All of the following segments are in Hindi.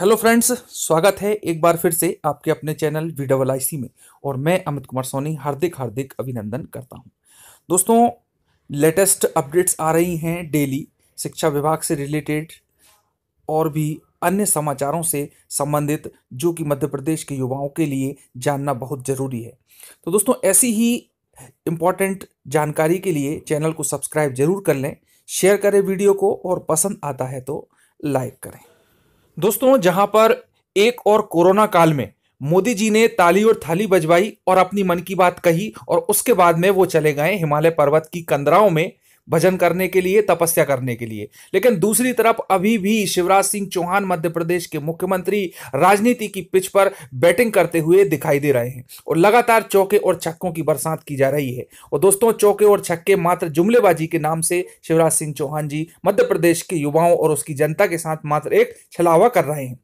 हेलो फ्रेंड्स स्वागत है एक बार फिर से आपके अपने channel V double I C में और मैं अमित कुमार सोनी हार्दिक हार्दिक अभिनंदन करता हूं दोस्तों लेटेस्ट अपडेट्स आ रही हैं डेली शिक्षा विभाग से रिलेटेड और भी अन्य समाचारों से संबंधित जो कि मध्य प्रदेश के युवाओं के लिए जानना बहुत ज़रूरी है तो दोस्तों ऐसी ही इम्पॉर्टेंट जानकारी के लिए चैनल को सब्सक्राइब जरूर कर लें शेयर करें वीडियो को और पसंद आता है तो लाइक करें दोस्तों जहां पर एक और कोरोना काल में मोदी जी ने ताली और थाली बजवाई और अपनी मन की बात कही और उसके बाद में वो चले गए हिमालय पर्वत की कंदराओं में भजन करने के लिए तपस्या करने के लिए लेकिन दूसरी तरफ अभी भी शिवराज सिंह चौहान मध्य प्रदेश के मुख्यमंत्री राजनीति की पिच पर बैटिंग करते हुए दिखाई दे रहे हैं और लगातार चौके और छक्कों की बरसात की जा रही है और दोस्तों चौके और छक्के मात्र जुमलेबाजी के नाम से शिवराज सिंह चौहान जी मध्य प्रदेश के युवाओं और उसकी जनता के साथ मात्र एक छलावा कर रहे हैं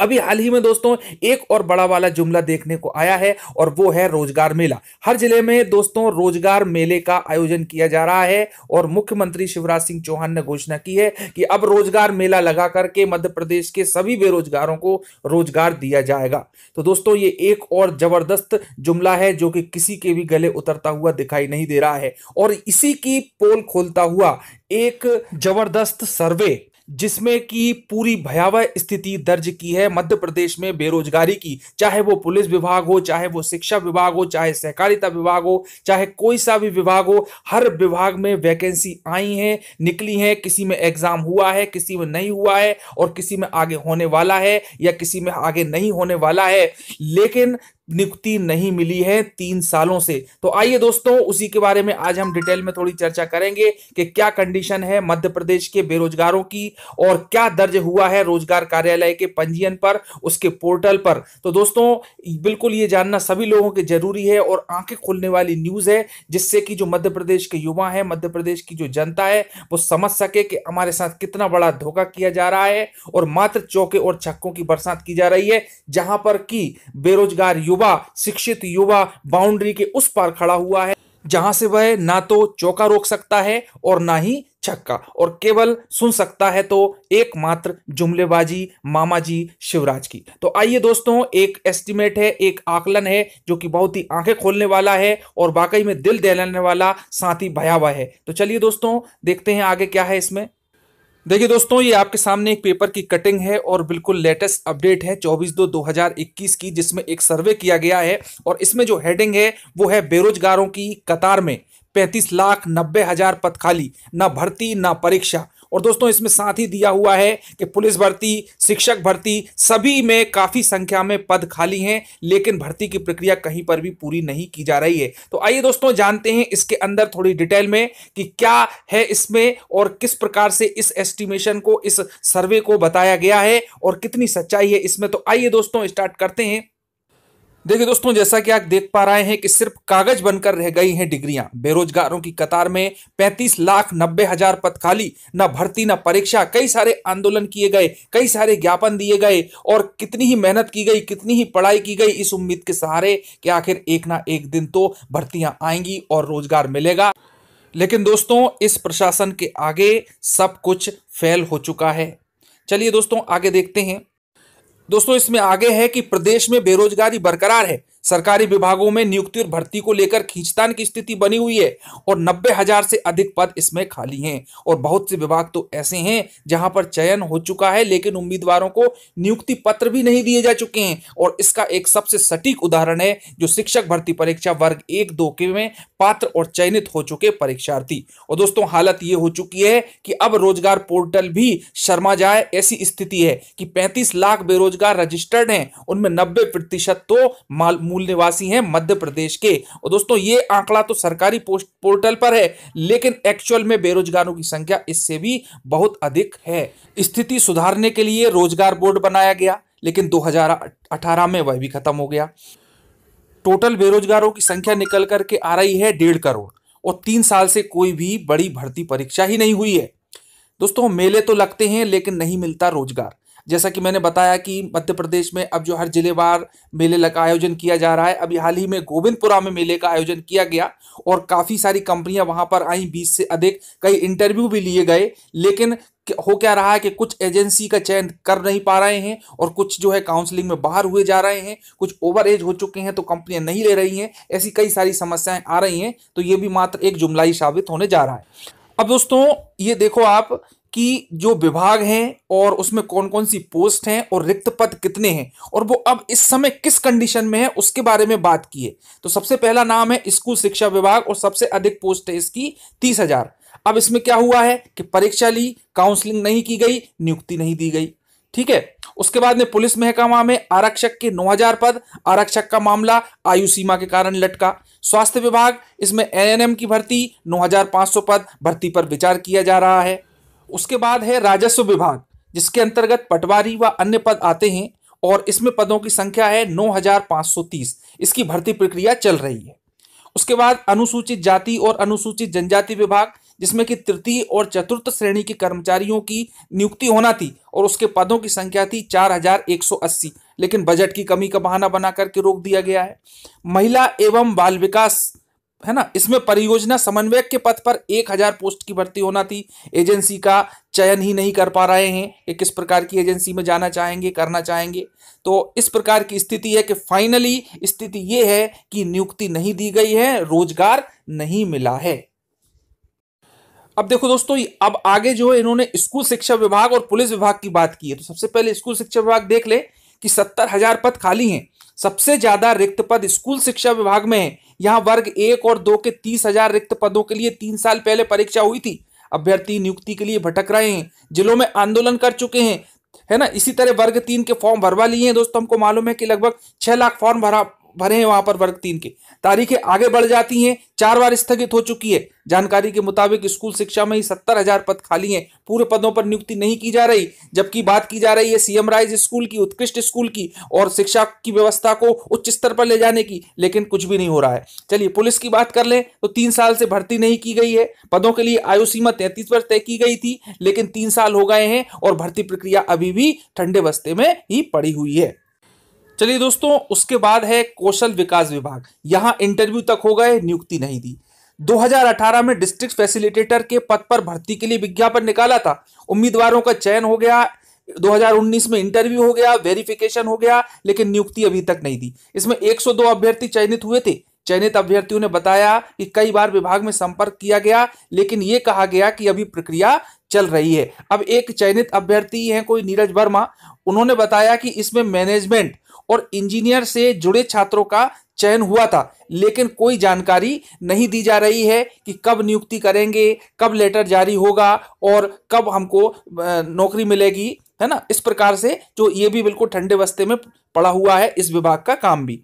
अभी हाल ही में दोस्तों एक और बड़ा वाला जुमला देखने को आया है और वो है रोजगार मेला हर जिले में दोस्तों रोजगार मेले का आयोजन किया जा रहा है और मुख्यमंत्री शिवराज सिंह चौहान ने घोषणा की है कि अब रोजगार मेला लगा करके मध्य प्रदेश के सभी बेरोजगारों को रोजगार दिया जाएगा तो दोस्तों ये एक और जबरदस्त जुमला है जो कि किसी के भी गले उतरता हुआ दिखाई नहीं दे रहा है और इसी की पोल खोलता हुआ एक जबरदस्त सर्वे जिसमें कि पूरी भयावह स्थिति दर्ज की है मध्य प्रदेश में बेरोजगारी की चाहे वो पुलिस विभाग हो चाहे वो शिक्षा विभाग हो चाहे सहकारिता विभाग हो चाहे कोई सा भी विभाग हो हर विभाग में वैकेंसी आई हैं निकली हैं किसी में एग्जाम हुआ है किसी में नहीं हुआ है और किसी में आगे होने वाला है या किसी में आगे नहीं होने वाला है लेकिन नियुक्ति नहीं मिली है तीन सालों से तो आइए दोस्तों उसी के बारे में आज हम डिटेल में थोड़ी चर्चा करेंगे कि क्या कंडीशन है मध्य प्रदेश के बेरोजगारों की और क्या दर्ज हुआ है रोजगार कार्यालय के पंजीयन पर उसके पोर्टल पर तो दोस्तों बिल्कुल ये जानना सभी लोगों के जरूरी है और आंखें खुलने वाली न्यूज है जिससे कि जो मध्य प्रदेश के युवा है मध्य प्रदेश की जो जनता है वो समझ सके कि हमारे साथ कितना बड़ा धोखा किया जा रहा है और मात्र चौके और छक्कों की बरसात की जा रही है जहां पर कि बेरोजगार युवा युवा शिक्षित युवा बाउंड्री के उस पार खड़ा हुआ है जहां से वह ना तो चौका रोक सकता है और ना ही छक्का और केवल सुन सकता है तो एकमात्र जुमलेबाजी मामा जी शिवराज की तो आइए दोस्तों एक एस्टिमेट है एक आकलन है जो कि बहुत ही आंखें खोलने वाला है और वाकई में दिल दहलाने वाला साथ ही भयावह है तो चलिए दोस्तों देखते हैं आगे क्या है इसमें देखिए दोस्तों ये आपके सामने एक पेपर की कटिंग है और बिल्कुल लेटेस्ट अपडेट है 24 दो 2021 की जिसमें एक सर्वे किया गया है और इसमें जो हेडिंग है वो है बेरोजगारों की कतार में पैंतीस लाख नब्बे हजार पद खाली ना भर्ती ना परीक्षा और दोस्तों इसमें साथ ही दिया हुआ है कि पुलिस भर्ती शिक्षक भर्ती सभी में काफ़ी संख्या में पद खाली हैं लेकिन भर्ती की प्रक्रिया कहीं पर भी पूरी नहीं की जा रही है तो आइए दोस्तों जानते हैं इसके अंदर थोड़ी डिटेल में कि क्या है इसमें और किस प्रकार से इस एस्टिमेशन को इस सर्वे को बताया गया है और कितनी सच्चाई है इसमें तो आइए दोस्तों स्टार्ट करते हैं देखिए दोस्तों जैसा कि आप देख पा रहे हैं कि सिर्फ कागज बनकर रह गई हैं डिग्रियां बेरोजगारों की कतार में 35 लाख नब्बे हजार पद खाली न भर्ती न परीक्षा कई सारे आंदोलन किए गए कई सारे ज्ञापन दिए गए और कितनी ही मेहनत की गई कितनी ही पढ़ाई की गई इस उम्मीद के सहारे कि आखिर एक ना एक दिन तो भर्तियां आएंगी और रोजगार मिलेगा लेकिन दोस्तों इस प्रशासन के आगे सब कुछ फेल हो चुका है चलिए दोस्तों आगे देखते हैं दोस्तों इसमें आगे है कि प्रदेश में बेरोजगारी बरकरार है सरकारी विभागों में नियुक्ति और भर्ती को लेकर खींचतान की स्थिति बनी हुई है और नब्बे हजार से अधिक पद इसमें खाली हैं और बहुत से विभाग तो ऐसे हैं जहां पर चयन हो चुका है लेकिन उम्मीदवारों को नियुक्ति पत्र भी नहीं दिए जा चुके हैं और इसका एक सबसे सटीक उदाहरण है जो शिक्षक भर्ती परीक्षा वर्ग एक दो के में पात्र और चयनित हो चुके परीक्षार्थी और दोस्तों हालत ये हो चुकी है कि अब रोजगार पोर्टल भी शर्मा जाए ऐसी स्थिति है कि पैंतीस लाख बेरोजगार रजिस्टर्ड है उनमें नब्बे प्रतिशत तो माल मूल निवासी हैं मध्य प्रदेश के और दोस्तों ये आंकड़ा तो सरकारी पोस्ट पोर्टल पर है लेकिन एक्चुअल में बेरोजगारों की संख्या इससे भी बहुत अधिक है स्थिति सुधारने के लिए रोजगार बोर्ड बनाया गया लेकिन दो में वह भी खत्म हो गया टोटल बेरोजगारों की संख्या निकल करके आ रही है डेढ़ करोड़ और तीन साल से कोई भी बड़ी भर्ती परीक्षा ही नहीं हुई है दोस्तों मेले तो लगते हैं लेकिन नहीं मिलता रोजगार जैसा कि मैंने बताया कि मध्य प्रदेश में अब जो हर जिलेवार मेले का आयोजन किया जा रहा है अभी हाल ही में गोविंदपुरा में मेले का आयोजन किया गया और काफ़ी सारी कंपनियां वहां पर आई बीस से अधिक कई इंटरव्यू भी लिए गए लेकिन हो क्या रहा है कि कुछ एजेंसी का चयन कर नहीं पा रहे हैं और कुछ जो है काउंसलिंग में बाहर हुए जा रहे हैं कुछ ओवर एज हो चुके हैं तो कंपनियां नहीं ले रही हैं ऐसी कई सारी समस्याएं आ रही हैं तो ये भी मात्र एक जुमलाई साबित होने जा रहा है अब दोस्तों ये देखो आप कि जो विभाग हैं और उसमें कौन कौन सी पोस्ट हैं और रिक्त पद कितने हैं और वो अब इस समय किस कंडीशन में है उसके बारे में बात की है तो सबसे पहला नाम है स्कूल शिक्षा विभाग और सबसे अधिक पोस्ट है इसकी तीस हजार अब इसमें क्या हुआ है कि परीक्षा ली काउंसलिंग नहीं की गई नियुक्ति नहीं दी गई ठीक है उसके बाद में पुलिस महकमा में आरक्षक के 9000 पद आरक्षक का मामला आयु सीमा के कारण लटका स्वास्थ्य विभाग इसमें एएनएम की भर्ती 9500 पद भर्ती पर विचार किया जा रहा है उसके बाद है राजस्व विभाग जिसके अंतर्गत पटवारी व अन्य पद आते हैं और इसमें पदों की संख्या है 9,530 इसकी भर्ती प्रक्रिया चल रही है उसके बाद अनुसूचित जाति और अनुसूचित जनजाति विभाग जिसमें कि तृतीय और चतुर्थ श्रेणी के कर्मचारियों की नियुक्ति होना थी और उसके पदों की संख्या थी 4,180 लेकिन बजट की कमी का बहाना बना करके रोक दिया गया है महिला एवं बाल विकास है ना इसमें परियोजना समन्वयक के पद पर एक हजार पोस्ट की भर्ती होना थी एजेंसी का चयन ही नहीं कर पा रहे हैं कि किस प्रकार की एजेंसी में जाना चाहेंगे करना चाहेंगे तो इस प्रकार की स्थिति है कि फाइनली स्थिति ये है कि नियुक्ति नहीं दी गई है रोजगार नहीं मिला है अब देखो दोस्तों अब आगे जो है इन्होंने स्कूल शिक्षा विभाग और पुलिस विभाग की बात की है तो सबसे पहले स्कूल शिक्षा विभाग देख ले कि सत्तर हजार पद खाली हैं सबसे ज्यादा रिक्त पद स्कूल शिक्षा विभाग में है यहां वर्ग एक और दो के तीस हजार रिक्त पदों के लिए तीन साल पहले परीक्षा हुई थी अभ्यर्थी नियुक्ति के लिए भटक रहे हैं जिलों में आंदोलन कर चुके हैं है ना इसी तरह वर्ग तीन के फॉर्म भरवा लिए हैं दोस्तों हमको मालूम है कि लगभग छह लाख फॉर्म भरा भरे हैं वहां पर वर्ग तीन के तारीखें आगे बढ़ जाती हैं चार बार स्थगित हो चुकी है जानकारी के मुताबिक स्कूल शिक्षा में ही सत्तर हजार पद खाली हैं पूरे पदों पर नियुक्ति नहीं की जा रही जबकि बात की जा रही है सीएम राइज स्कूल की उत्कृष्ट स्कूल की और शिक्षा की व्यवस्था को उच्च स्तर पर ले जाने की लेकिन कुछ भी नहीं हो रहा है चलिए पुलिस की बात कर लें तो तीन साल से भर्ती नहीं की गई है पदों के लिए आयु सीमा तैंतीस वर्ष तय की गई थी लेकिन तीन साल हो गए हैं और भर्ती प्रक्रिया अभी भी ठंडे बस्ते में ही पड़ी हुई है चलिए दोस्तों उसके बाद है कौशल विकास विभाग यहां इंटरव्यू तक हो गए नियुक्ति नहीं दी 2018 में डिस्ट्रिक्ट फैसिलिटेटर के पद पर भर्ती के लिए विज्ञापन निकाला था उम्मीदवारों का चयन हो गया 2019 में इंटरव्यू हो गया वेरिफिकेशन हो गया लेकिन नियुक्ति अभी तक नहीं दी इसमें 102 अभ्यर्थी चयनित हुए थे चयनित अभ्यर्थियों ने बताया कि कई बार विभाग में संपर्क किया गया लेकिन यह कहा गया कि अभी प्रक्रिया चल रही है अब एक चयनित अभ्यर्थी हैं कोई नीरज वर्मा उन्होंने बताया कि इसमें मैनेजमेंट और इंजीनियर से जुड़े छात्रों का चयन हुआ था लेकिन कोई जानकारी नहीं दी जा रही है कि कब नियुक्ति करेंगे कब लेटर जारी होगा और कब हमको नौकरी मिलेगी है ना इस प्रकार से जो ये भी बिल्कुल ठंडे बस्ते में पड़ा हुआ है इस विभाग का काम भी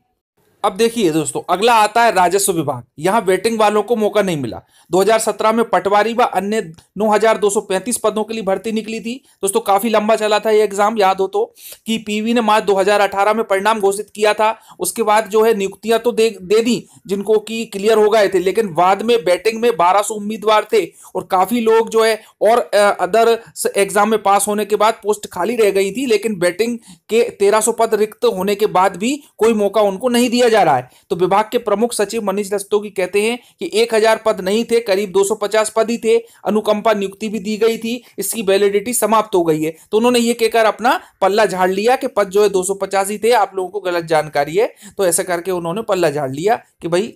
अब देखिए दोस्तों अगला आता है राजस्व विभाग यहां वेटिंग वालों को मौका नहीं मिला 2017 में पटवारी व अन्य 9,235 पदों के लिए भर्ती निकली थी दोस्तों काफी लंबा चला था ये एग्जाम याद हो तो कि पीवी ने मार्च 2018 में परिणाम घोषित किया था उसके बाद जो है नियुक्तियां तो दे, दे दी जिनको कि क्लियर हो गए थे लेकिन बाद में बैटिंग में बारह उम्मीदवार थे और काफी लोग जो है और अदर एग्जाम में पास होने के बाद पोस्ट खाली रह गई थी लेकिन बैटिंग के तेरह पद रिक्त होने के बाद भी कोई मौका उनको नहीं दिया जा रहा है तो विभाग के प्रमुख सचिव मनीष रस्तोगी कहते हैं कि 1000 पद नहीं थे करीब 250 पद ही थे अनुकंपा नियुक्ति भी दी गई थी इसकी वैलिडिटी समाप्त हो गई है तो उन्होंने ये कहकर अपना पल्ला झाड़ लिया कि पद जो है दो ही थे आप लोगों को गलत जानकारी है तो ऐसा करके उन्होंने पल्ला झाड़ लिया कि भाई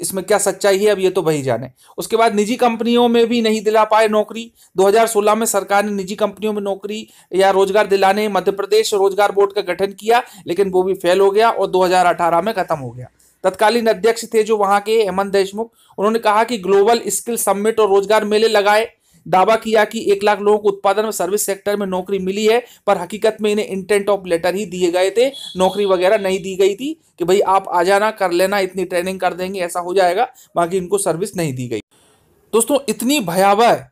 इसमें क्या सच्चाई है अब ये तो वही जाने उसके बाद निजी कंपनियों में भी नहीं दिला पाए नौकरी 2016 में सरकार ने निजी कंपनियों में नौकरी या रोजगार दिलाने मध्य प्रदेश रोजगार बोर्ड का गठन किया लेकिन वो भी फेल हो गया और 2018 में खत्म हो गया तत्कालीन अध्यक्ष थे जो वहां के हेमंत देशमुख उन्होंने कहा कि ग्लोबल स्किल समिट और रोजगार मेले लगाए दावा किया कि एक लाख लोगों को उत्पादन और सर्विस सेक्टर में नौकरी मिली है पर हकीकत में इन्हें इंटेंट ऑफ लेटर ही दिए गए थे नौकरी वगैरह नहीं दी गई थी कि भाई आप आ जाना कर लेना इतनी ट्रेनिंग कर देंगे ऐसा हो जाएगा बाकी इनको सर्विस नहीं दी गई दोस्तों इतनी भयावह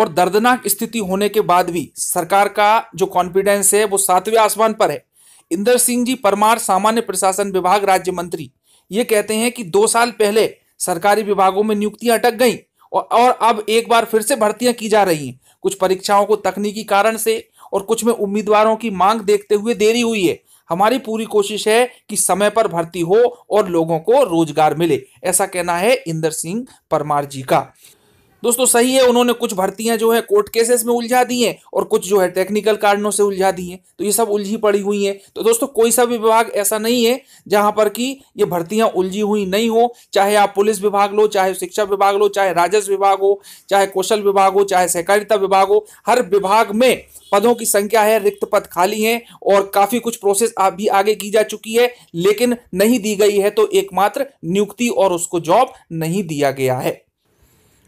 और दर्दनाक स्थिति होने के बाद भी सरकार का जो कॉन्फिडेंस है वो सातवें आसमान पर है इंदर सिंह जी परमार सामान्य प्रशासन विभाग राज्य मंत्री ये कहते हैं कि दो साल पहले सरकारी विभागों में नियुक्तियां अटक गईं और और अब एक बार फिर से भर्तियां की जा रही हैं कुछ परीक्षाओं को तकनीकी कारण से और कुछ में उम्मीदवारों की मांग देखते हुए देरी हुई है हमारी पूरी कोशिश है कि समय पर भर्ती हो और लोगों को रोजगार मिले ऐसा कहना है इंदर सिंह परमार जी का दोस्तों सही है उन्होंने कुछ भर्तियां जो है कोर्ट केसेस में उलझा दी हैं और कुछ जो है टेक्निकल कारणों से उलझा दी हैं तो ये सब उलझी पड़ी हुई हैं तो दोस्तों कोई सा भी विभाग ऐसा नहीं है जहां पर कि ये भर्तियां उलझी हुई नहीं हो चाहे आप पुलिस विभाग लो चाहे शिक्षा विभाग लो चाहे राजस्व विभाग हो चाहे कौशल विभाग हो चाहे सहकारिता विभाग हो हर विभाग में पदों की संख्या है रिक्त पद खाली हैं और काफी कुछ प्रोसेस अभी भी आगे की जा चुकी है लेकिन नहीं दी गई है तो एकमात्र नियुक्ति और उसको जॉब नहीं दिया गया है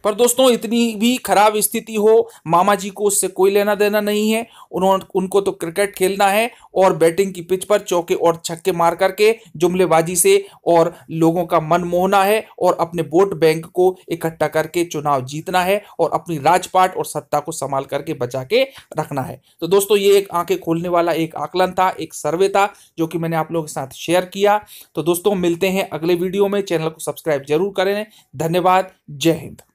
पर दोस्तों इतनी भी खराब स्थिति हो मामा जी को उससे कोई लेना देना नहीं है उन्होंने उनको तो क्रिकेट खेलना है और बैटिंग की पिच पर चौके और छक्के मार करके जुमलेबाजी से और लोगों का मन मोहना है और अपने वोट बैंक को इकट्ठा करके चुनाव जीतना है और अपनी राजपाट और सत्ता को संभाल करके बचा के रखना है तो दोस्तों ये एक आंखें खोलने वाला एक आकलन था एक सर्वे था जो कि मैंने आप लोगों के साथ शेयर किया तो दोस्तों मिलते हैं अगले वीडियो में चैनल को सब्सक्राइब जरूर करें धन्यवाद जय हिंद